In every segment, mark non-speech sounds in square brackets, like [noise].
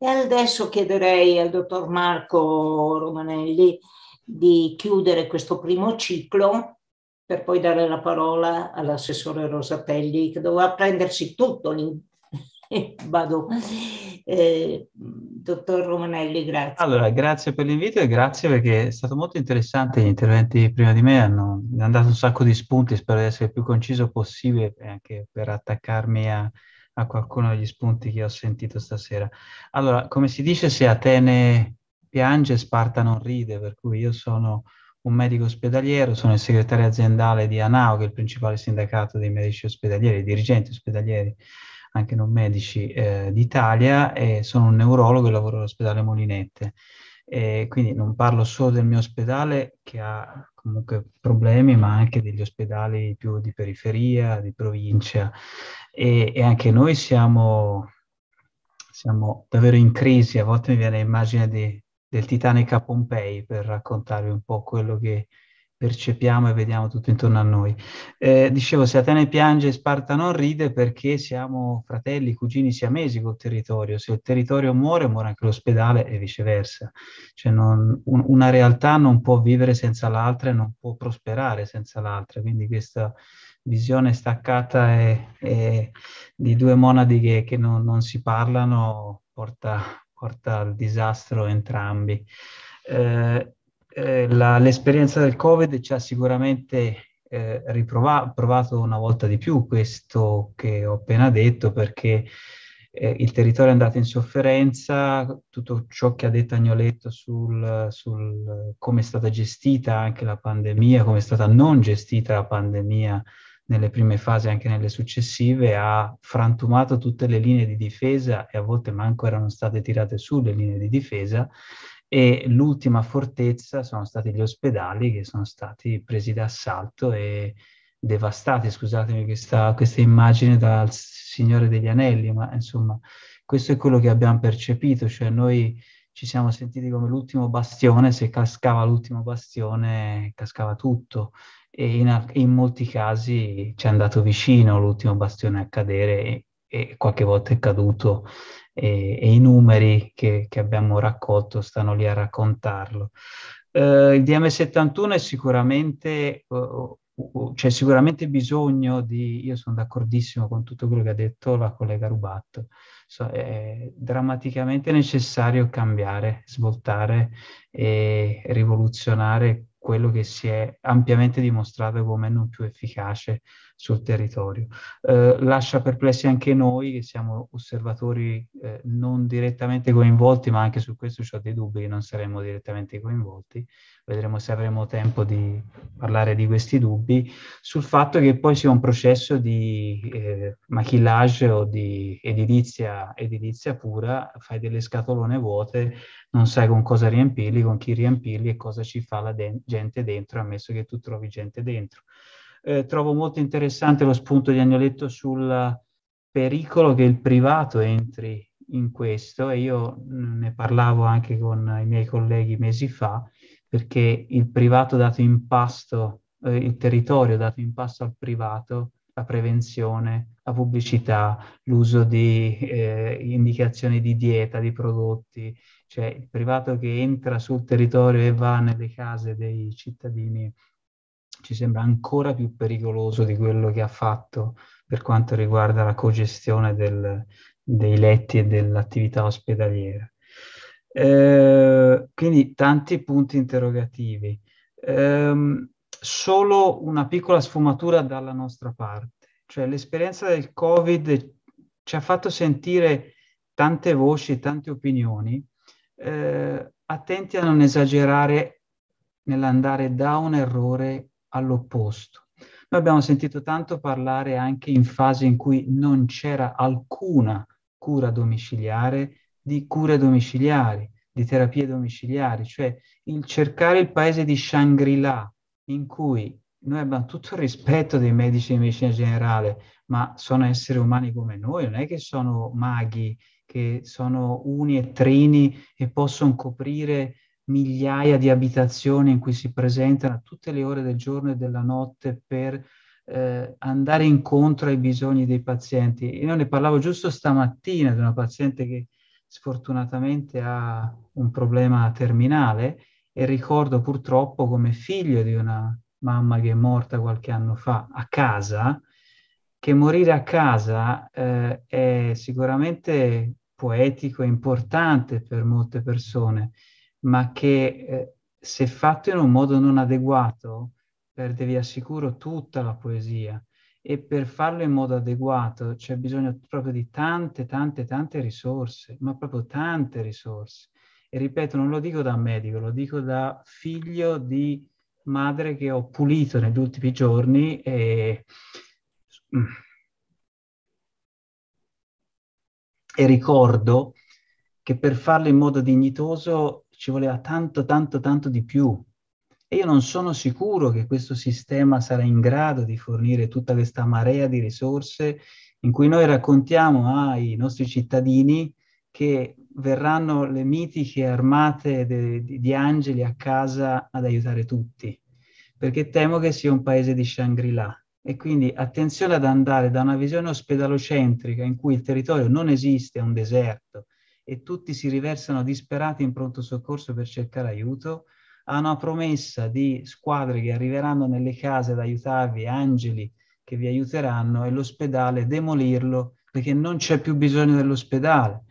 E adesso chiederei al dottor Marco Romanelli di chiudere questo primo ciclo per poi dare la parola all'assessore Rosatelli che doveva prendersi tutto. [laughs] Vado. Eh, dottor Romanelli, grazie. Allora, grazie per l'invito e grazie perché è stato molto interessante. Gli interventi prima di me hanno, hanno dato un sacco di spunti, spero di essere il più conciso possibile anche per attaccarmi a, a qualcuno degli spunti che ho sentito stasera. Allora, come si dice, se Atene piange, Sparta non ride, per cui io sono un medico ospedaliero, sono il segretario aziendale di ANAO, che è il principale sindacato dei medici ospedalieri, dirigenti ospedalieri, anche non medici, eh, d'Italia, e sono un neurologo e lavoro all'ospedale Molinette. E quindi non parlo solo del mio ospedale che ha comunque problemi, ma anche degli ospedali più di periferia, di provincia e, e anche noi siamo, siamo, davvero in crisi, a volte mi viene l'immagine di, del Titanic a Pompei per raccontarvi un po' quello che, percepiamo e vediamo tutto intorno a noi. Eh, dicevo, se Atene piange e Sparta non ride perché siamo fratelli, cugini siamesi col territorio. Se il territorio muore, muore anche l'ospedale e viceversa. Cioè non, un, una realtà non può vivere senza l'altra e non può prosperare senza l'altra. Quindi questa visione staccata e, e di due monadi che, che non, non, si parlano porta, porta al disastro entrambi. Eh, eh, la, l'esperienza del Covid ci ha sicuramente eh, riprovato una volta di più questo che ho appena detto, perché eh, il territorio è andato in sofferenza, tutto ciò che ha detto Agnoletto sul, sul come è stata gestita anche la pandemia, come è stata non gestita la pandemia nelle prime fasi anche nelle successive, ha frantumato tutte le linee di difesa e a volte manco erano state tirate su le linee di difesa e l'ultima fortezza sono stati gli ospedali che sono stati presi d'assalto e devastati, scusatemi questa, questa immagine dal Signore degli Anelli, ma insomma questo è quello che abbiamo percepito, cioè noi ci siamo sentiti come l'ultimo bastione, se cascava l'ultimo bastione cascava tutto e in, in molti casi ci è andato vicino l'ultimo bastione a cadere e qualche volta è caduto e, e i numeri che, che, abbiamo raccolto stanno lì a raccontarlo. Eh, il DM71 è sicuramente, uh, uh, c'è sicuramente bisogno di, io sono d'accordissimo con tutto quello che ha detto la collega Rubatto, so, è drammaticamente necessario cambiare, svoltare e rivoluzionare quello che si è ampiamente dimostrato come non più efficace sul territorio. Eh, lascia perplessi anche noi che siamo osservatori eh, non direttamente coinvolti, ma anche su questo ho dei dubbi che non saremo direttamente coinvolti. Vedremo se avremo tempo di parlare di questi dubbi, sul fatto che poi sia un processo di eh, maquillage o di edilizia, edilizia pura, fai delle scatolone vuote, non sai con cosa riempirli, con chi riempirli e cosa ci fa la de- gente dentro, ammesso che tu trovi gente dentro eh, trovo molto interessante lo spunto di Agnoletto sul pericolo che il privato entri in questo e io mm, ne parlavo anche con i miei colleghi mesi fa perché il privato dato in pasto, eh, il territorio dato in pasto al privato, la prevenzione, la pubblicità, l'uso di eh, indicazioni di dieta, di prodotti, cioè il privato che entra sul territorio e va nelle case dei cittadini ci sembra ancora più pericoloso di quello che ha fatto per quanto riguarda la cogestione del, dei letti e dell'attività ospedaliera. Eh, quindi tanti punti interrogativi. Eh, solo una piccola sfumatura dalla nostra parte, cioè l'esperienza del Covid ci ha fatto sentire tante voci, tante opinioni, eh, attenti a non esagerare nell'andare da un errore all'opposto. Noi abbiamo sentito tanto parlare anche in fase in cui non c'era alcuna cura domiciliare di cure domiciliari, di terapie domiciliari, cioè il cercare il paese di Shangri-La in cui noi abbiamo tutto il rispetto dei medici di medicina generale, ma sono esseri umani come noi, non è che sono maghi, che sono uni e trini e possono coprire migliaia di abitazioni in cui si presentano tutte le ore del giorno e della notte per eh, andare incontro ai bisogni dei pazienti. Io ne parlavo giusto stamattina di una paziente che sfortunatamente ha un problema terminale e ricordo purtroppo come figlio di una mamma che è morta qualche anno fa a casa, che morire a casa eh, è sicuramente poetico e importante per molte persone, ma che eh, se fatto in un modo non adeguato vi assicuro tutta la poesia e per farlo in modo adeguato c'è bisogno proprio di tante, tante, tante risorse, ma proprio tante risorse. E ripeto, non lo dico da medico, lo dico da figlio di madre che ho pulito negli ultimi giorni e, mm, e ricordo che per farlo in modo dignitoso ci voleva tanto, tanto, tanto di più. E io non sono sicuro che questo sistema sarà in grado di fornire tutta questa marea di risorse in cui noi raccontiamo ai nostri cittadini che verranno le mitiche armate de, de, di angeli a casa ad aiutare tutti, perché temo che sia un paese di Shangri-La. E quindi attenzione ad andare da una visione ospedalocentrica in cui il territorio non esiste, è un deserto, e tutti si riversano disperati in pronto soccorso per cercare aiuto, a una promessa di squadre che arriveranno nelle case ad aiutarvi, angeli che vi aiuteranno e l'ospedale demolirlo perché non c'è più bisogno dell'ospedale.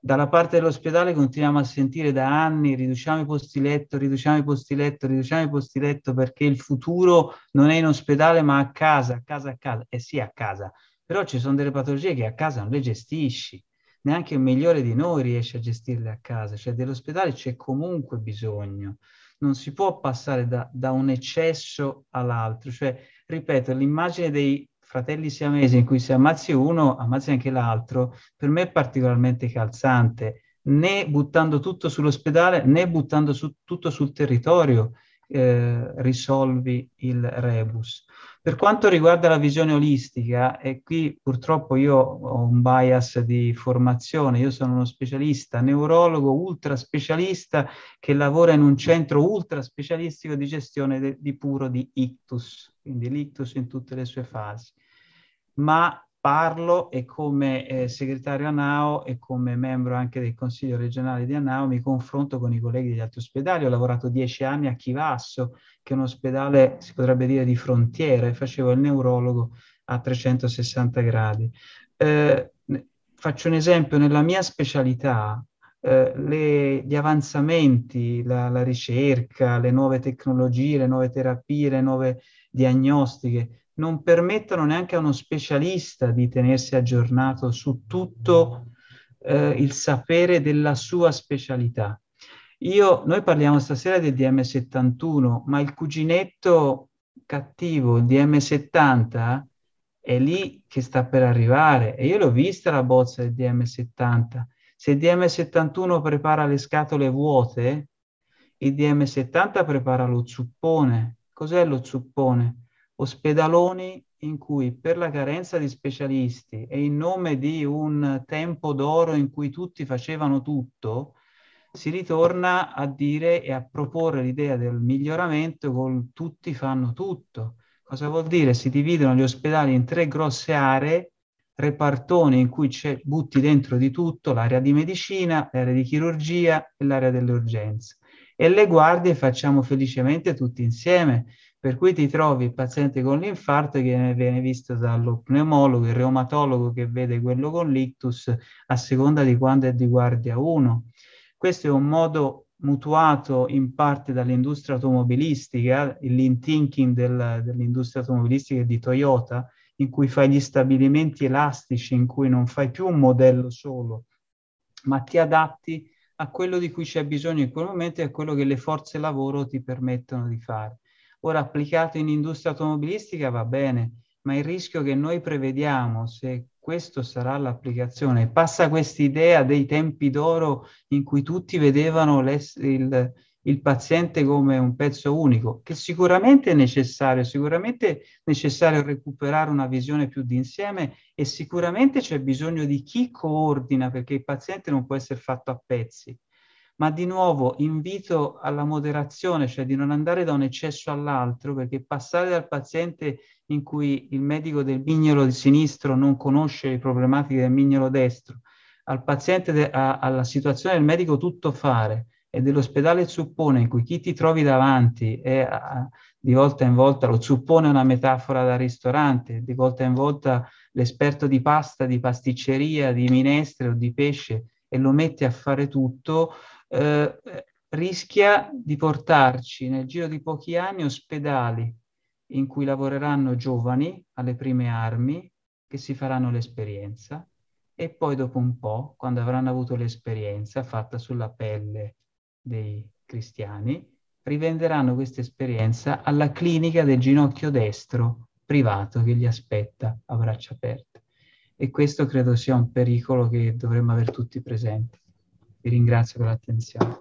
Dalla parte dell'ospedale continuiamo a sentire da anni riduciamo i posti letto, riduciamo i posti letto, riduciamo i posti letto perché il futuro non è in ospedale ma a casa, a casa, a casa. Eh sì, a casa. Però ci sono delle patologie che a casa non le gestisci neanche il migliore di noi riesce a gestirle a casa, cioè dell'ospedale c'è comunque bisogno, non si può passare da, da un eccesso all'altro, cioè ripeto, l'immagine dei fratelli siamesi in cui se ammazzi uno, ammazzi anche l'altro, per me è particolarmente calzante, né buttando tutto sull'ospedale, né buttando su, tutto sul territorio eh, risolvi il rebus. Per quanto riguarda la visione olistica, e qui purtroppo io ho un bias di formazione, io sono uno specialista, neurologo ultra specialista che lavora in un centro ultra specialistico di gestione de, di puro di ictus, quindi l'ictus in tutte le sue fasi. Ma parlo e come eh, segretario ANAO e come membro anche del Consiglio regionale di ANAO mi confronto con i colleghi degli altri ospedali. Ho lavorato dieci anni a Chivasso, che è un ospedale, si potrebbe dire, di frontiera e facevo il neurologo a 360 gradi. Eh, faccio un esempio, nella mia specialità eh, le, gli avanzamenti, la, la ricerca, le nuove tecnologie, le nuove terapie, le nuove diagnostiche non permettono neanche a uno specialista di tenersi aggiornato su tutto eh, il sapere della sua specialità. Io, noi parliamo stasera del DM71, ma il cuginetto cattivo, il DM70, è lì che sta per arrivare. E io l'ho vista la bozza del DM70. Se il DM71 prepara le scatole vuote, il DM70 prepara lo zuppone. Cos'è lo zuppone? ospedaloni in cui per la carenza di specialisti e in nome di un tempo d'oro in cui tutti facevano tutto, si ritorna a dire e a proporre l'idea del miglioramento con tutti fanno tutto. Cosa vuol dire? Si dividono gli ospedali in tre grosse aree, repartoni in cui c'è butti dentro di tutto l'area di medicina, l'area di chirurgia e l'area delle urgenze. E le guardie facciamo felicemente tutti insieme per cui ti trovi il paziente con l'infarto che viene visto dallo pneumologo, il reumatologo che vede quello con l'ictus a seconda di quando è di guardia 1. Questo è un modo mutuato in parte dall'industria automobilistica, l'in-thinking del, dell'industria automobilistica di Toyota, in cui fai gli stabilimenti elastici, in cui non fai più un modello solo, ma ti adatti a quello di cui c'è bisogno in quel momento e a quello che le forze lavoro ti permettono di fare. Ora applicato in industria automobilistica va bene, ma il rischio che noi prevediamo se questo sarà l'applicazione. Passa questa idea dei tempi d'oro in cui tutti vedevano il, il, paziente come un pezzo unico, che sicuramente è necessario, sicuramente è necessario recuperare una visione più d'insieme e sicuramente c'è bisogno di chi coordina perché il paziente non può essere fatto a pezzi ma di nuovo invito alla moderazione, cioè di non andare da un eccesso all'altro, perché passare dal paziente in cui il medico del mignolo di sinistro non conosce le problematiche del mignolo destro, al paziente de- a- alla situazione del medico tutto fare e dell'ospedale suppone in cui chi ti trovi davanti è a- di volta in volta lo suppone una metafora da ristorante, di volta in volta l'esperto di pasta, di pasticceria, di minestre o di pesce e lo mette a fare tutto, eh, rischia di portarci nel giro di pochi anni ospedali in cui lavoreranno giovani alle prime armi che si faranno l'esperienza e poi dopo un po', quando avranno avuto l'esperienza fatta sulla pelle dei cristiani, rivenderanno questa esperienza alla clinica del ginocchio destro privato che li aspetta a braccia aperte. E questo credo sia un pericolo che dovremmo avere tutti presenti. Vi ringrazio per l'attenzione.